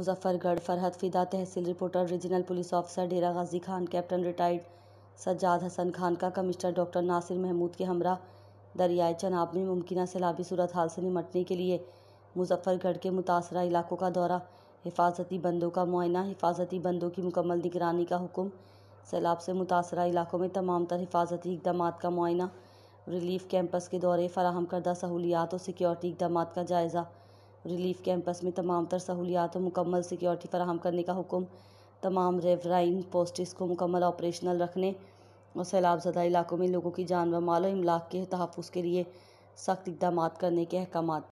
मुजफ्फरगढ़ फरहत फ़िदा तहसील reporter regional police officer Dera Ghazi Khan captain retired Sajjad Hasan Khan का commissioner doctor Nasir Mahmood के हमरा दरियाए चनाब में मुमकिन सैलाबी सूरत हाल से निमटने के लिए मुजफ्फरगढ़ के मुतासर इलाकों का दौरा हिफाजती बंदों का मुआयना हिफाजती बंदों की मुकम्मल निगरानी का हुक्म सैलाब से मुतासर इलाकों में तमाम तर हिफाजती इकदाम का मुआयना रिलीफ कैंपस के दौरे फराहम करदा सहूलियात और सिक्योरिटी इकदाम का जायज़ा रिलीफ कैंपस में तमाम तर सहूलियात और मुकम्मल सिक्योरिटी फराहम करने का हुक्म तमाम रेवराइन पोस्टिस को मुकम्मल ऑपरेशनल रखने और सैलाब ज़दा इलाकों में लोगों की जान व मालो और इमलाक के तहफ़ के लिए सख्त इकदाम करने के अहकाम